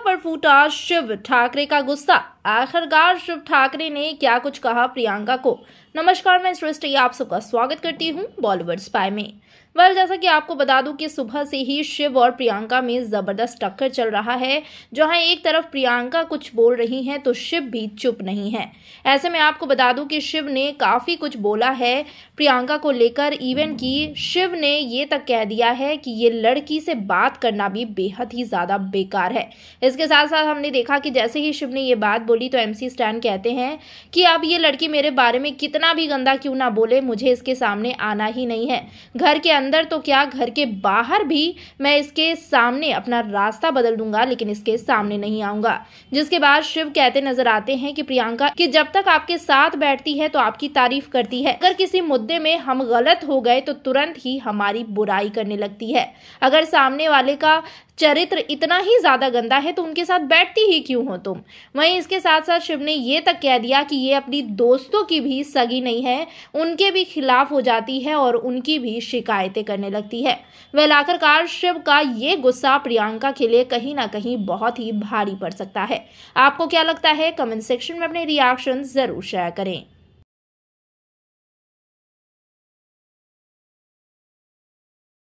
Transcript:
प्रियंका पर फूटा शिव ठाकरे का गुस्सा आखिरकार शिव ठाकरे ने क्या कुछ कहा प्रियंका को नमस्कार मैं सृष्टि आप सबका स्वागत करती हूँ बॉलीवुड स्पाई में वह जैसा कि आपको बता दूं कि सुबह से ही शिव और प्रियंका में ज़बरदस्त टक्कर चल रहा है जहां एक तरफ प्रियंका कुछ बोल रही हैं तो शिव भी चुप नहीं है ऐसे में आपको बता दूं कि शिव ने काफ़ी कुछ बोला है प्रियंका को लेकर इवन कि शिव ने ये तक कह दिया है कि ये लड़की से बात करना भी बेहद ही ज़्यादा बेकार है इसके साथ साथ हमने देखा कि जैसे ही शिव ने ये बात बोली तो एम सी कहते हैं कि अब ये लड़की मेरे बारे में कितना भी गंदा क्यों ना बोले मुझे इसके सामने आना ही नहीं है घर के अंदर अंदर तो क्या घर के बाहर भी मैं इसके सामने अपना रास्ता बदल दूंगा लेकिन इसके सामने नहीं आऊंगा जिसके बाद शिव कहते नजर आते हैं कि प्रियंका कि जब तक आपके साथ बैठती है तो आपकी तारीफ करती है अगर किसी मुद्दे में हम गलत हो गए तो तुरंत ही हमारी बुराई करने लगती है अगर सामने वाले का चरित्र इतना ही ज़्यादा गंदा है तो उनके साथ बैठती ही क्यों हो तुम वहीं इसके साथ साथ शिव ने ये तक कह दिया कि ये अपनी दोस्तों की भी सगी नहीं है उनके भी खिलाफ हो जाती है और उनकी भी शिकायतें करने लगती है वह आखिरकार शिव का ये गुस्सा प्रियंका के लिए कहीं ना कहीं बहुत ही भारी पड़ सकता है आपको क्या लगता है कमेंट सेक्शन में अपने रिएक्शन ज़रूर शेयर करें